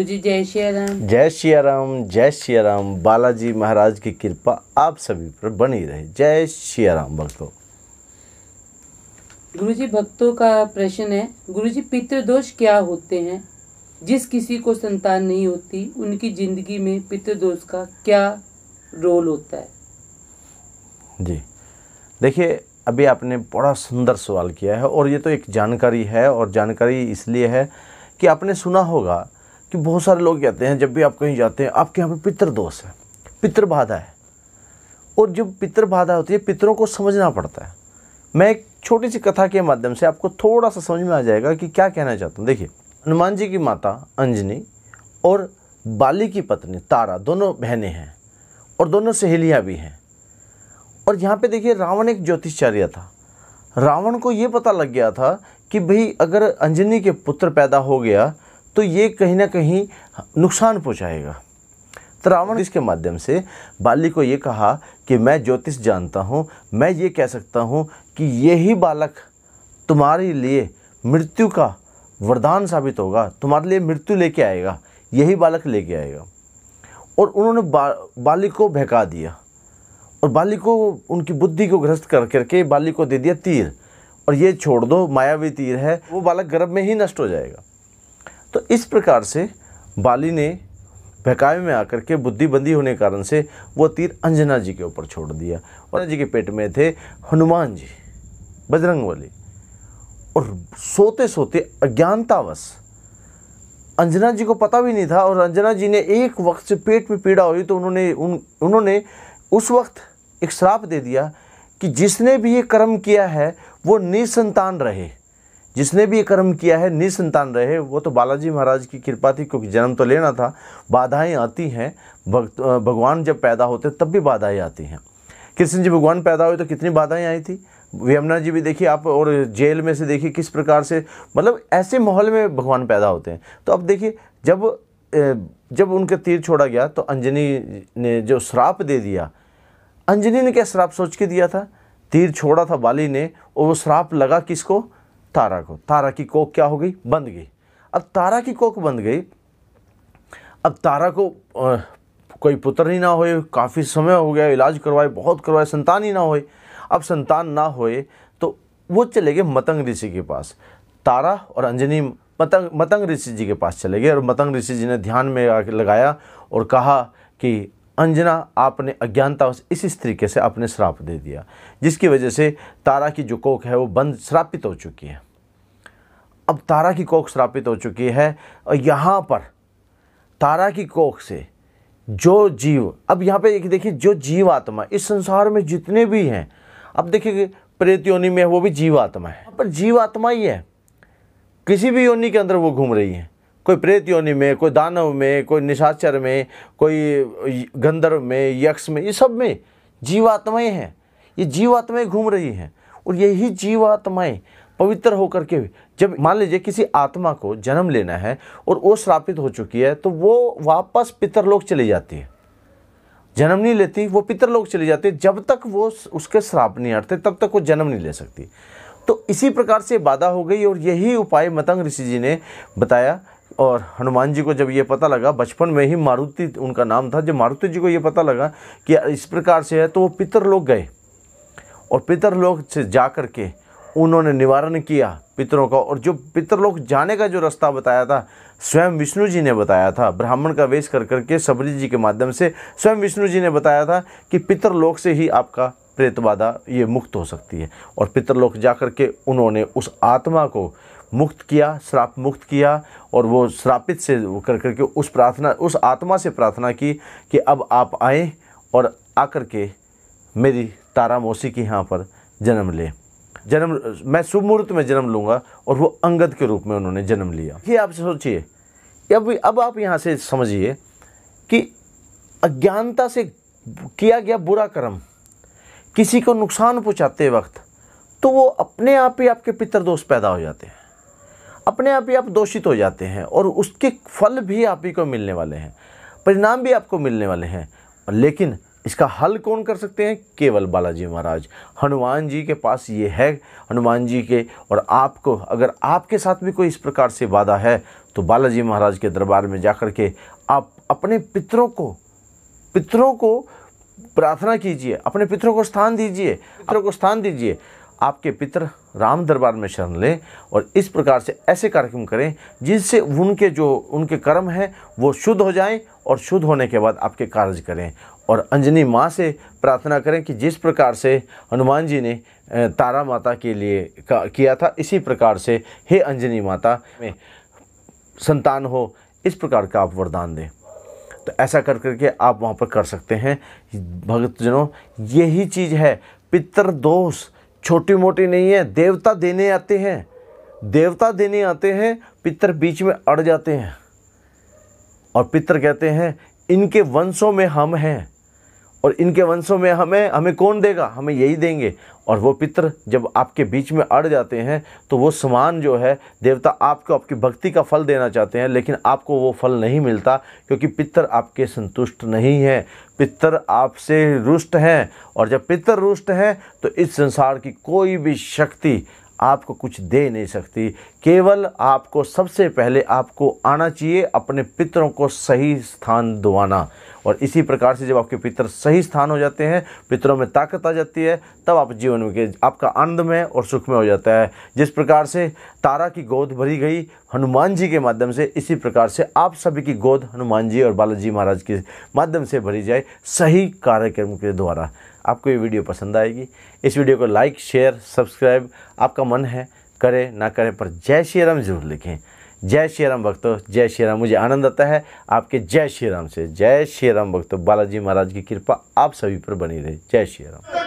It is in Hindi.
जय श्री राम जय श्री राम जय राम बालाजी महाराज की कृपा आप सभी पर बनी रहे जय श्री राम भक्तों गुरु जी भक्तों का प्रश्न है गुरु जी पितृदोष क्या होते हैं जिस किसी को संतान नहीं होती उनकी जिंदगी में पितृदोष का क्या रोल होता है जी देखिए अभी आपने बड़ा सुंदर सवाल किया है और ये तो एक जानकारी है और जानकारी इसलिए है कि आपने सुना होगा कि बहुत सारे लोग कहते हैं जब भी आप कहीं जाते हैं आपके यहाँ पर पितृदोष है पितृ बाधा है और जो पितृ बाधा होती है पितरों को समझना पड़ता है मैं एक छोटी सी कथा के माध्यम से आपको थोड़ा सा समझ में आ जाएगा कि क्या कहना चाहता हूँ देखिए हनुमान जी की माता अंजनी और बाली की पत्नी तारा दोनों बहनें हैं और दोनों सहेलियाँ भी हैं और यहाँ पे देखिए रावण एक ज्योतिषचार्य था रावण को ये पता लग गया था कि भाई अगर अंजनी के पुत्र पैदा हो गया तो ये कहीं ना कहीं नुकसान पहुँचाएगा तो रावण इसके माध्यम से बाली को ये कहा कि मैं ज्योतिष जानता हूँ मैं ये कह सकता हूँ कि यही बालक तुम्हारे लिए मृत्यु का वरदान साबित होगा तुम्हारे लिए मृत्यु लेके आएगा यही बालक लेके आएगा और उन्होंने बा, बाली को बहका दिया और बाली को उनकी बुद्धि को ग्रस्त कर करके बाली को दे दिया तीर और ये छोड़ दो मायावी तीर है वो बालक गर्भ में ही नष्ट हो जाएगा तो इस प्रकार से बाली ने बहकावे में आकर के बुद्धिबंदी होने के कारण से वो तीर अंजना जी के ऊपर छोड़ दिया और जी के पेट में थे हनुमान जी बजरंग वाले और सोते सोते अज्ञानतावश अंजना जी को पता भी नहीं था और अंजना जी ने एक वक्त से पेट में पीड़ा हुई तो उन्होंने उन उन्होंने उस वक्त एक श्राप दे दिया कि जिसने भी ये कर्म किया है वो निसंतान रहे जिसने भी ये कर्म किया है निसंतान रहे वो तो बालाजी महाराज की कृपा थी क्योंकि जन्म तो लेना था बाधाएं आती हैं भक्त भगवान जब पैदा होते तब भी बाधाएं आती हैं कृष्ण जी भगवान पैदा हुए तो कितनी बाधाएं आई थी यमुना जी भी देखिए आप और जेल में से देखिए किस प्रकार से मतलब ऐसे माहौल में भगवान पैदा होते हैं तो अब देखिए जब जब उनके तीर छोड़ा गया तो अंजनी ने जो श्राप दे दिया अंजनी ने क्या श्राप सोच के दिया था तीर छोड़ा था बाली ने और वो श्राप लगा किसको तारा को तारा की कोक क्या हो गई बंद गई अब तारा की कोक बंद गई अब तारा को आ, कोई पुत्र ही ना होए काफ़ी समय हो गया इलाज करवाए बहुत करवाए संतान ही ना होए अब संतान ना होए तो वो चले गए मतंग ऋषि के पास तारा और अंजनी मतंग मतंग ऋषि जी के पास चले गए और मतंग ऋषि जी ने ध्यान में लगाया और कहा कि अंजना आपने से इस तरीके से आपने श्राप दे दिया जिसकी वजह से तारा की जो कोख है वो बंद श्रापित हो चुकी है अब तारा की कोख श्रापित हो चुकी है और यहाँ पर तारा की कोख से जो जीव अब यहाँ पे एक देखिए जो जीव आत्मा इस संसार में जितने भी हैं अब देखिए प्रेत योनि में वो भी जीव आत्मा है पर जीव आत्मा ही है किसी भी योनि के अंदर वो घूम रही है कोई प्रेत योनि में कोई दानव में कोई निशाचर में कोई गंधर्व में यक्ष में ये सब में जीवात्माएं हैं ये जीवात्माएं घूम रही हैं और यही जीवात्माएं पवित्र होकर के जब मान लीजिए किसी आत्मा को जन्म लेना है और वो श्रापित हो चुकी है तो वो वापस पितरलोक चली जाती है जन्म नहीं लेती वो पितरलोक चली जाती है जब तक वो उसके श्राप नहीं हटते तब तक वो जन्म नहीं ले सकती तो इसी प्रकार से बाधा हो गई और यही उपाय मतंग ऋषि जी ने बताया और हनुमान जी को जब ये पता लगा बचपन में ही मारुति उनका नाम था जब मारुति जी को ये पता लगा कि इस प्रकार से है तो वो पितर लोग गए और पितर लोग से जा कर के उन्होंने निवारण किया पितरों का और जो पितर लोग जाने का जो रास्ता बताया था स्वयं विष्णु जी ने बताया था ब्राह्मण का वेश कर करके सबरी जी के माध्यम से स्वयं विष्णु जी ने बताया था कि पितर से ही आपका प्रेत बाधा ये मुक्त हो सकती है और पितरलोक जा कर के उन्होंने उस आत्मा को मुक्त किया श्राप मुक्त किया और वो श्रापित से वो कर करके उस प्रार्थना उस आत्मा से प्रार्थना की कि अब आप आए और आकर के मेरी तारा मौसी के यहाँ पर जन्म लें जन्म मैं शुभ मुहूर्त में जन्म लूँगा और वो अंगद के रूप में उन्होंने जन्म लिया ये आप सोचिए अब अब आप यहाँ से समझिए कि अज्ञानता से किया गया बुरा कर्म किसी को नुकसान पहुँचाते वक्त तो वो अपने आप ही आपके पितर दोस्त पैदा हो जाते हैं अपने आप ही आप दोषित हो जाते हैं और उसके फल भी आप ही को मिलने वाले हैं परिणाम भी आपको मिलने वाले हैं लेकिन इसका हल कौन कर सकते हैं केवल बालाजी महाराज हनुमान जी के पास ये है हनुमान जी के और आपको अगर आपके साथ भी कोई इस प्रकार से वादा है तो बालाजी महाराज के दरबार में जाकर के आप अपने पितरों को पितरों को प्रार्थना कीजिए अपने पितरों को स्थान दीजिए पितरों को स्थान दीजिए आपके पितर राम दरबार में शरण लें और इस प्रकार से ऐसे कार्यक्रम करें जिससे उनके जो उनके कर्म हैं वो शुद्ध हो जाएं और शुद्ध होने के बाद आपके कार्य करें और अंजनी माँ से प्रार्थना करें कि जिस प्रकार से हनुमान जी ने तारा माता के लिए किया था इसी प्रकार से हे अंजनी माता में संतान हो इस प्रकार का आप वरदान दें तो ऐसा कर करके आप वहाँ पर कर सकते हैं भगतजनों यही चीज़ है पितर दोष छोटी मोटी नहीं है देवता देने आते हैं देवता देने आते हैं पितर बीच में अड़ जाते हैं और पितर कहते हैं इनके वंशों में हम हैं और इनके वंशों में हमें हमें कौन देगा हमें यही देंगे और वो पितर जब आपके बीच में अड़ जाते हैं तो वो समान जो है देवता आपको आपकी भक्ति का फल देना चाहते हैं लेकिन आपको वो फल नहीं मिलता क्योंकि पितर आपके संतुष्ट नहीं हैं पितर आपसे रुष्ट हैं और जब पितर रुष्ट हैं तो इस संसार की कोई भी शक्ति आपको कुछ दे नहीं सकती केवल आपको सबसे पहले आपको आना चाहिए अपने पितरों को सही स्थान दुआना और इसी प्रकार से जब आपके पितर सही स्थान हो जाते हैं पितरों में ताकत आ जाती है तब आप जीवन में आपका आनंद में और सुख में हो जाता है जिस प्रकार से तारा की गोद भरी गई हनुमान जी के माध्यम से इसी प्रकार से आप सभी की गोद हनुमान जी और बालाजी महाराज के माध्यम से भरी जाए सही कार्यक्रम के द्वारा आपको ये वीडियो पसंद आएगी इस वीडियो को लाइक शेयर सब्सक्राइब आपका मन है करे ना करे पर जय श्री राम जरूर लिखें जय श्री राम भक्तों जय श्री राम मुझे आनंद आता है आपके जय श्री राम से जय श्री राम भक्तों बालाजी महाराज की कृपा आप सभी पर बनी रहे जय श्री राम